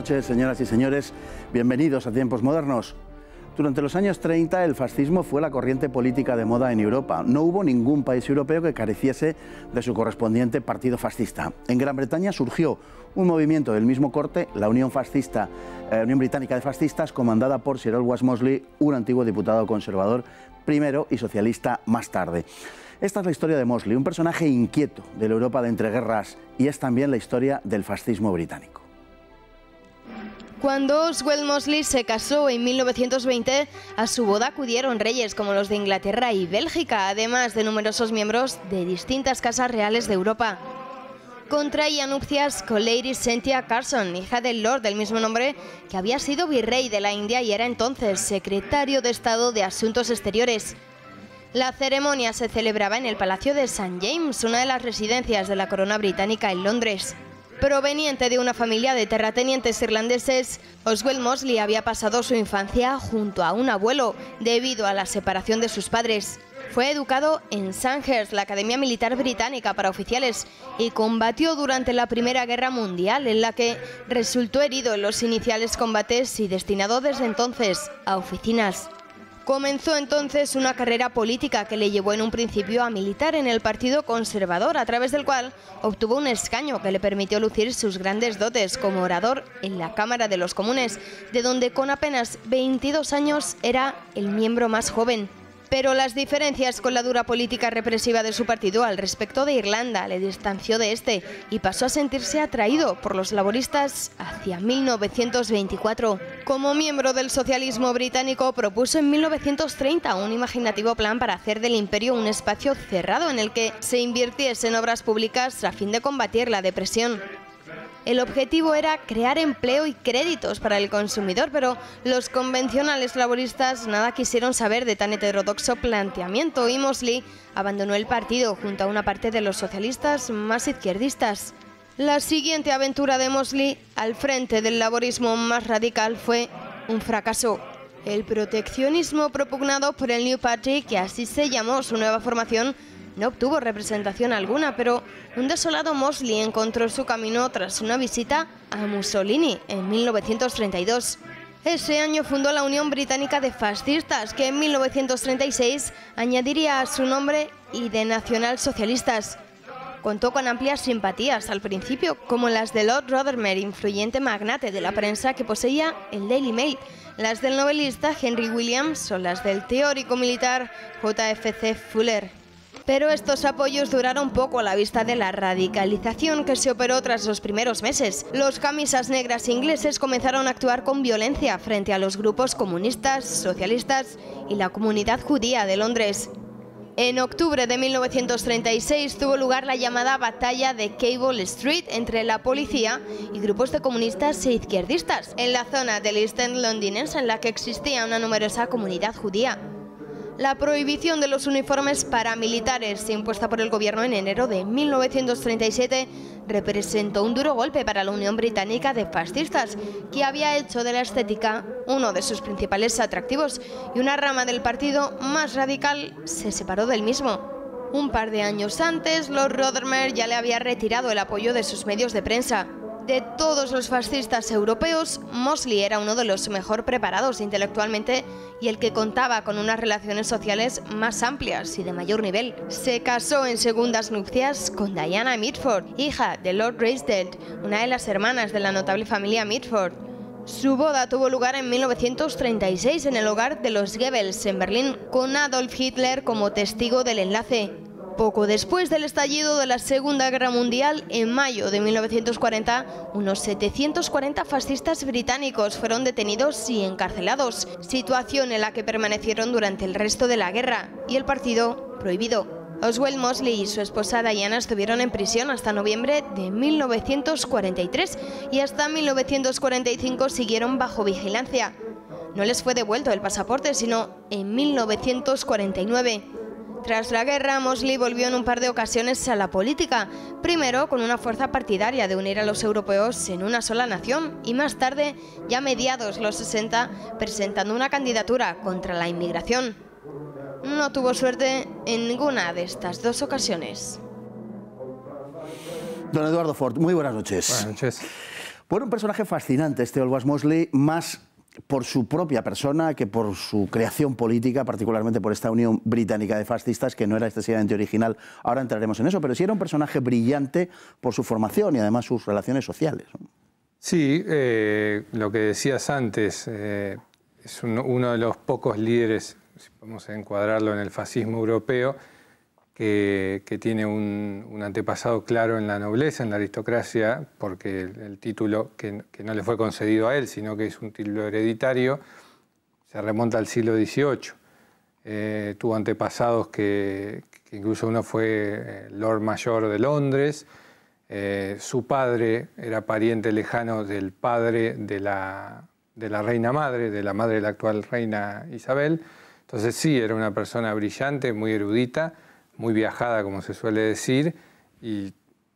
noches, señoras y señores. Bienvenidos a Tiempos Modernos. Durante los años 30 el fascismo fue la corriente política de moda en Europa. No hubo ningún país europeo que careciese de su correspondiente partido fascista. En Gran Bretaña surgió un movimiento del mismo corte, la Unión Fascista, eh, Unión Británica de Fascistas, comandada por Sir Olwas Mosley, un antiguo diputado conservador primero y socialista más tarde. Esta es la historia de Mosley, un personaje inquieto de la Europa de entreguerras y es también la historia del fascismo británico. Cuando Oswald Mosley se casó en 1920, a su boda acudieron reyes como los de Inglaterra y Bélgica, además de numerosos miembros de distintas casas reales de Europa. Contraía nupcias con Lady Cynthia Carson, hija del Lord del mismo nombre, que había sido virrey de la India y era entonces secretario de Estado de Asuntos Exteriores. La ceremonia se celebraba en el Palacio de St. James, una de las residencias de la corona británica en Londres. Proveniente de una familia de terratenientes irlandeses, Oswell Mosley había pasado su infancia junto a un abuelo debido a la separación de sus padres. Fue educado en Sandhurst, la Academia Militar Británica para Oficiales, y combatió durante la Primera Guerra Mundial, en la que resultó herido en los iniciales combates y destinado desde entonces a oficinas. Comenzó entonces una carrera política que le llevó en un principio a militar en el Partido Conservador, a través del cual obtuvo un escaño que le permitió lucir sus grandes dotes como orador en la Cámara de los Comunes, de donde con apenas 22 años era el miembro más joven. Pero las diferencias con la dura política represiva de su partido al respecto de Irlanda le distanció de este y pasó a sentirse atraído por los laboristas hacia 1924. Como miembro del socialismo británico, propuso en 1930 un imaginativo plan para hacer del imperio un espacio cerrado en el que se invirtiese en obras públicas a fin de combatir la depresión. El objetivo era crear empleo y créditos para el consumidor, pero los convencionales laboristas nada quisieron saber de tan heterodoxo planteamiento y Mosley abandonó el partido junto a una parte de los socialistas más izquierdistas. La siguiente aventura de Mosley al frente del laborismo más radical fue un fracaso. El proteccionismo propugnado por el New Party, que así se llamó su nueva formación, no obtuvo representación alguna, pero un desolado Mosley encontró su camino tras una visita a Mussolini en 1932. Ese año fundó la Unión Británica de Fascistas, que en 1936 añadiría a su nombre y de Socialistas. Contó con amplias simpatías al principio, como las de Lord Rothermere, influyente magnate de la prensa que poseía el Daily Mail, las del novelista Henry Williams o las del teórico militar J.F.C. Fuller. Pero estos apoyos duraron poco a la vista de la radicalización que se operó tras los primeros meses. Los camisas negras ingleses comenzaron a actuar con violencia frente a los grupos comunistas, socialistas y la comunidad judía de Londres. En octubre de 1936 tuvo lugar la llamada Batalla de Cable Street entre la policía y grupos de comunistas e izquierdistas en la zona del East End londinense en la que existía una numerosa comunidad judía. La prohibición de los uniformes paramilitares impuesta por el gobierno en enero de 1937 representó un duro golpe para la Unión Británica de Fascistas, que había hecho de la estética uno de sus principales atractivos y una rama del partido más radical se separó del mismo. Un par de años antes, Lord Rothermere ya le había retirado el apoyo de sus medios de prensa, de todos los fascistas europeos, Mosley era uno de los mejor preparados intelectualmente y el que contaba con unas relaciones sociales más amplias y de mayor nivel. Se casó en segundas nupcias con Diana Mitford, hija de Lord Raisdale, una de las hermanas de la notable familia Mitford. Su boda tuvo lugar en 1936 en el hogar de los Goebbels en Berlín, con Adolf Hitler como testigo del enlace. Poco después del estallido de la Segunda Guerra Mundial, en mayo de 1940, unos 740 fascistas británicos fueron detenidos y encarcelados, situación en la que permanecieron durante el resto de la guerra y el partido prohibido. Oswald Mosley y su esposa Diana estuvieron en prisión hasta noviembre de 1943 y hasta 1945 siguieron bajo vigilancia. No les fue devuelto el pasaporte, sino en 1949. Tras la guerra, Mosley volvió en un par de ocasiones a la política, primero con una fuerza partidaria de unir a los europeos en una sola nación y más tarde, ya mediados los 60, presentando una candidatura contra la inmigración. No tuvo suerte en ninguna de estas dos ocasiones. Don Eduardo Ford, muy buenas noches. Buenas noches. Bueno, un personaje fascinante este Olwas Mosley, más por su propia persona que por su creación política, particularmente por esta unión británica de fascistas, que no era excesivamente original. Ahora entraremos en eso, pero sí era un personaje brillante por su formación y además sus relaciones sociales. Sí, eh, lo que decías antes, eh, es uno de los pocos líderes, si podemos encuadrarlo en el fascismo europeo, que, tiene un, antepasado claro en la nobleza, en la aristocracia, porque el, título que, no le fue concedido a él, sino que es un título hereditario, se remonta al siglo XVIII. Eh, tuvo antepasados que, incluso uno fue eh, Lord Mayor de Londres, eh, su padre era pariente lejano del padre de la reina madre, de la madre de la actual reina Isabel. Entonces sí, era una persona brillante, muy erudita, muy viajada, como se suele decir, y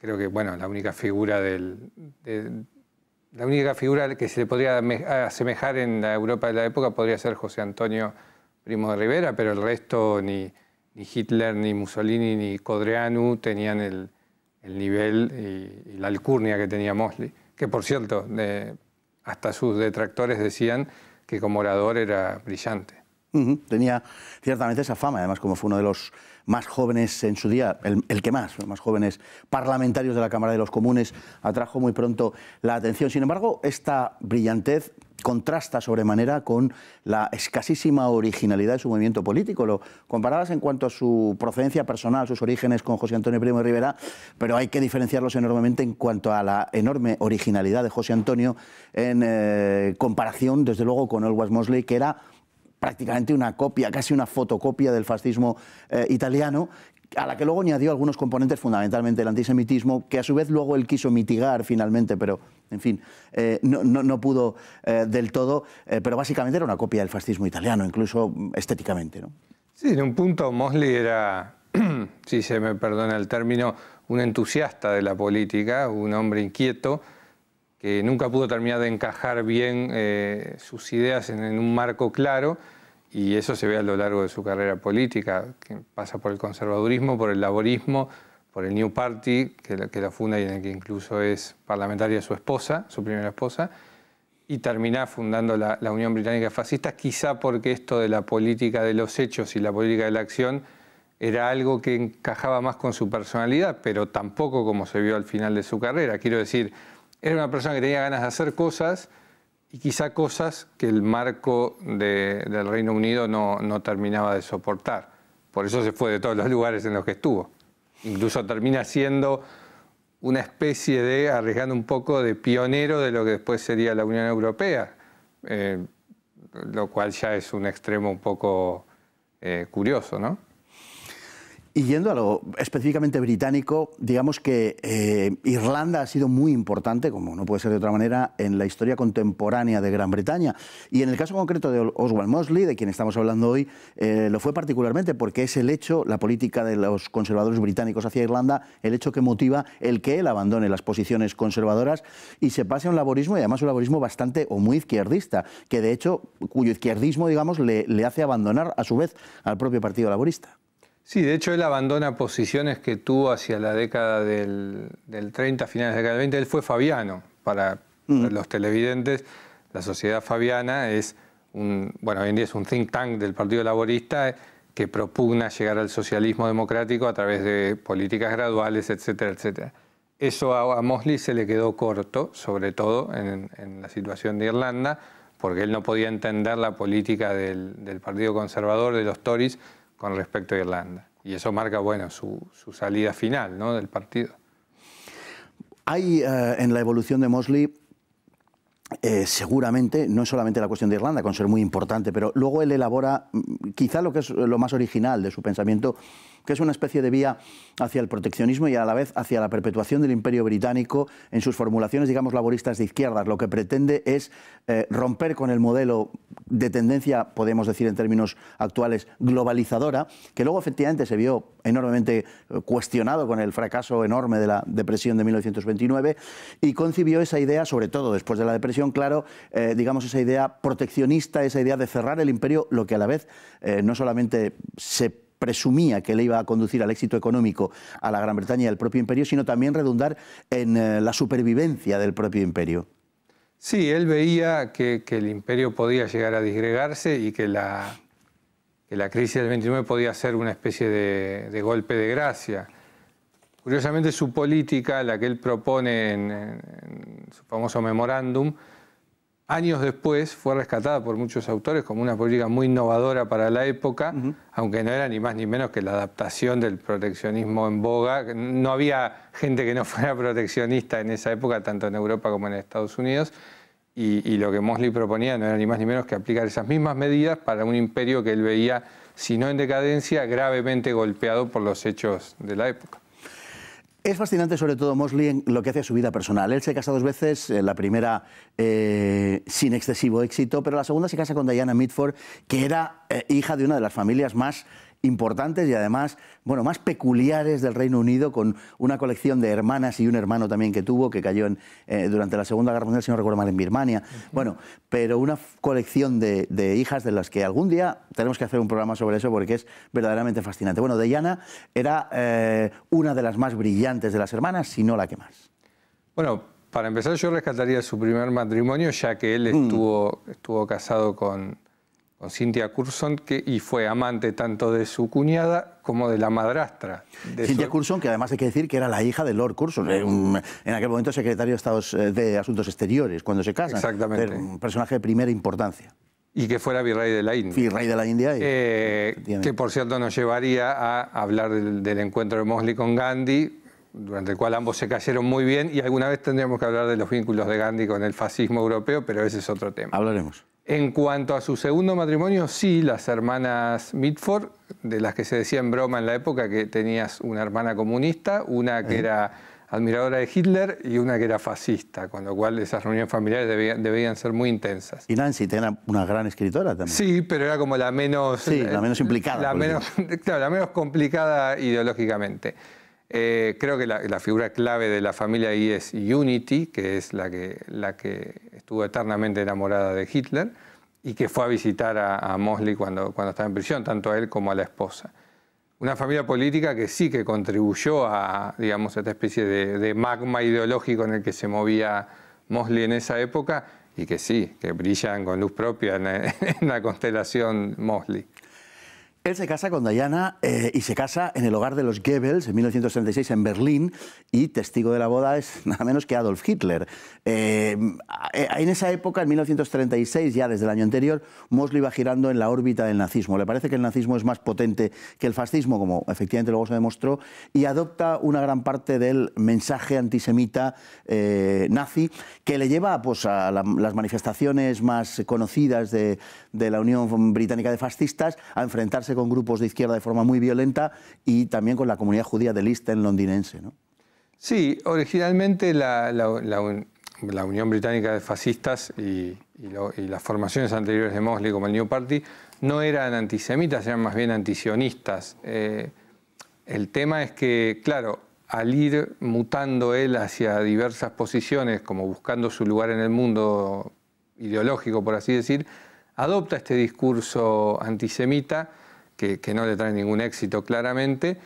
creo que bueno, la única figura la única figura que se le podría asemejar en la Europa de la época podría ser José Antonio Primo de Rivera, pero el resto ni, Hitler, ni Mussolini, ni Codreanu tenían el, nivel y, la alcurnia que tenía Mosley, que por cierto, hasta sus detractores decían que como orador era brillante. Tenía ciertamente esa fama, además, como fue uno de los más jóvenes en su día, el, que más, los más jóvenes parlamentarios de la Cámara de los Comunes, atrajo muy pronto la atención. Sin embargo, esta brillantez contrasta sobremanera con la escasísima originalidad de su movimiento político. Lo comparabas en cuanto a su procedencia personal, sus orígenes con José Antonio Primo de Rivera, pero hay que diferenciarlos enormemente en cuanto a la enorme originalidad de José Antonio en eh, comparación, desde luego, con Elwes Mosley, que era prácticamente una copia, casi una fotocopia del fascismo eh, italiano, a la que luego añadió algunos componentes, fundamentalmente el antisemitismo, que a su vez luego él quiso mitigar finalmente, pero en fin, eh, no, pudo eh, del todo, pero básicamente era una copia del fascismo italiano, incluso mm, estéticamente. Sí, en un punto Mosley era, si se me perdona el término, un entusiasta de la política, un hombre inquieto nunca pudo terminar de encajar bien eh, sus ideas en, un marco claro, y eso se ve a lo largo de su carrera política, que pasa por el conservadurismo, por el laborismo, por el New Party, que, la, funda y en el que incluso es parlamentaria su esposa, su primera esposa, y termina fundando la Unión Británica Fascista, quizá porque esto de la política de los hechos y la política de la acción era algo que encajaba más con su personalidad, pero tampoco como se vio al final de su carrera. Quiero decir, era una persona que tenía ganas de hacer cosas y quizá cosas que el marco del Reino Unido no, terminaba de soportar. Por eso se fue de todos los lugares en los que estuvo. Incluso termina siendo una especie de, arriesgando un poco, de pionero de lo que después sería la Unión Europea, eh, lo cual ya es un extremo un poco eh, curioso, ¿no? Y yendo a lo específicamente británico, digamos que eh, Irlanda ha sido muy importante, como no puede ser de otra manera, en la historia contemporánea de Gran Bretaña. Y en el caso concreto de Oswald Mosley, de quien estamos hablando hoy, eh, lo fue particularmente porque es el hecho, la política de los conservadores británicos hacia Irlanda, el hecho que motiva el que él abandone las posiciones conservadoras y se pase a un laborismo, y además un laborismo bastante o muy izquierdista, que de hecho, cuyo izquierdismo, digamos, le hace abandonar a su vez al propio Partido Laborista. Sí, de hecho él abandona posiciones que tuvo hacia la década del, del 30, finales de la década del 20. Él fue Fabiano, para mm. los televidentes. La sociedad Fabiana es un, bueno, hoy en día es un think tank del Partido Laborista que propugna llegar al socialismo democrático a través de políticas graduales, etcétera, etcétera. Eso a, Mosley se le quedó corto, sobre todo en, la situación de Irlanda, porque él no podía entender la política del, del Partido Conservador, de los Tories, con respecto a Irlanda. Y eso marca, bueno, su, su salida final ¿no? del partido. Hay eh, en la evolución de Mosley eh, seguramente no es solamente la cuestión de Irlanda, con ser muy importante, pero luego él elabora mm, quizá lo que es lo más original de su pensamiento, que es una especie de vía hacia el proteccionismo y a la vez hacia la perpetuación del imperio británico en sus formulaciones, digamos, laboristas de izquierdas. Lo que pretende es eh, romper con el modelo de tendencia, podemos decir en términos actuales, globalizadora, que luego efectivamente se vio enormemente eh, cuestionado con el fracaso enorme de la depresión de 1929 y concibió esa idea, sobre todo después de la depresión, claro, eh, digamos, esa idea proteccionista, esa idea de cerrar el imperio, lo que a la vez eh, no solamente se presumía que le iba a conducir al éxito económico a la Gran Bretaña y al propio imperio, sino también redundar en eh, la supervivencia del propio imperio. Sí, él veía que, el imperio podía llegar a disgregarse y que la, crisis del 29 podía ser una especie de golpe de gracia. Curiosamente su política, la que él propone en, su famoso memorándum, años después fue rescatada por muchos autores como una política muy innovadora para la época, aunque no era ni más ni menos que la adaptación del proteccionismo en boga. No había gente que no fuera proteccionista en esa época, tanto en Europa como en Estados Unidos. y lo que Mosley proponía no era ni más ni menos que aplicar esas mismas medidas para un imperio que él veía, si no en decadencia, gravemente golpeado por los hechos de la época. Es fascinante, sobre todo, Mosley, en lo que hace a su vida personal. Él se casa dos veces, eh, la primera eh, sin excesivo éxito, pero la segunda se casa con Diana Mitford, que era eh, hija de una de las familias más importantes y además, bueno, más peculiares del Reino Unido, con una colección de hermanas y un hermano también que tuvo, que cayó en, eh, durante la Segunda Guerra Mundial, si no recuerdo mal, en Birmania. Bueno, pero una colección de, hijas de las que algún día tenemos que hacer un programa sobre eso porque es verdaderamente fascinante. Bueno, Deyana era eh, una de las más brillantes de las hermanas, si no la que más. Bueno, para empezar yo rescataría su primer matrimonio, ya que él mm. estuvo, estuvo casado con con Cynthia Curzon que, y fue amante tanto de su cuñada como de la madrastra. Cynthia que además hay que decir que era la hija de Lord Curzon, eh, en aquel momento secretario de, Estados, eh, de Asuntos Exteriores, cuando se casan. Exactamente. un personaje de primera importancia. Y que fuera virrey de la India. Virrey de la India. Eh, que por cierto nos llevaría a hablar del, encuentro de Mosley con Gandhi, durante el cual ambos se cayeron muy bien y alguna vez tendríamos que hablar de los vínculos de Gandhi con el fascismo europeo, pero ese es otro tema. Hablaremos. En cuanto a su segundo matrimonio, sí, las hermanas Mitford, de las que se decía en broma en la época que tenías una hermana comunista, una que era admiradora de Hitler y una que era fascista, con lo cual esas reuniones familiares debían, ser muy intensas. Y Nancy era una gran escritora también. Sí, pero era como la menos... Sí, la menos eh, implicada. La menos, claro, la menos complicada ideológicamente. Eh, creo que la, figura clave de la familia ahí es Unity, que es la que, estuvo eternamente enamorada de Hitler y que fue a visitar a, Mosley cuando, estaba en prisión, tanto a él como a la esposa. Una familia política que sí que contribuyó a, digamos, esta especie de, magma ideológico en el que se movía Mosley en esa época y que sí, que brillan con luz propia en la constelación Mosley. Él se casa con Diana eh, y se casa en el hogar de los Goebbels en 1936 en Berlín y testigo de la boda es nada menos que Adolf Hitler. Eh, eh, en esa época, en 1936, ya desde el año anterior, Mosley va girando en la órbita del nazismo. Le parece que el nazismo es más potente que el fascismo, como efectivamente luego se demostró, y adopta una gran parte del mensaje antisemita nazi que le lleva pues, a las manifestaciones más conocidas de, de la Unión Británica de Fascistas a enfrentarse con grupos de izquierda de forma muy violenta y también con la comunidad judía de East londinense. ¿no? Sí, originalmente la, la, Unión Británica de Fascistas y, las formaciones anteriores de Mosley, como el New Party, no eran antisemitas, eran más bien antisionistas. Eh, el tema es que, claro, al ir mutando él hacia diversas posiciones, como buscando su lugar en el mundo ideológico, por así decir, adopta este discurso antisemita que, no le trae ningún éxito claramente,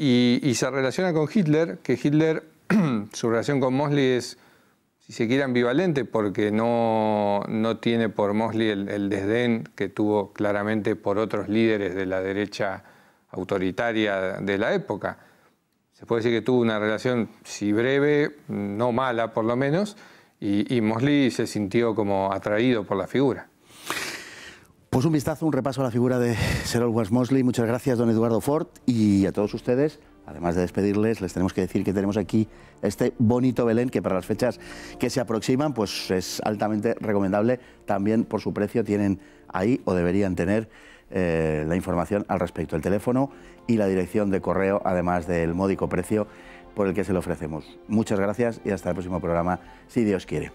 y, se relaciona con Hitler, que Hitler, su relación con Mosley es, si se quiere, ambivalente, porque no, no tiene por Mosley el, desdén que tuvo claramente por otros líderes de la derecha autoritaria de la época. Se puede decir que tuvo una relación, si breve, no mala por lo menos, y, y Mosley se sintió como atraído por la figura. Pues un vistazo, un repaso a la figura de Serol West Mosley. Muchas gracias, don Eduardo Ford, y a todos ustedes. Además de despedirles, les tenemos que decir que tenemos aquí este bonito Belén que para las fechas que se aproximan, pues es altamente recomendable. También por su precio tienen ahí o deberían tener eh, la información al respecto, el teléfono y la dirección de correo, además del módico precio por el que se lo ofrecemos. Muchas gracias y hasta el próximo programa, si Dios quiere.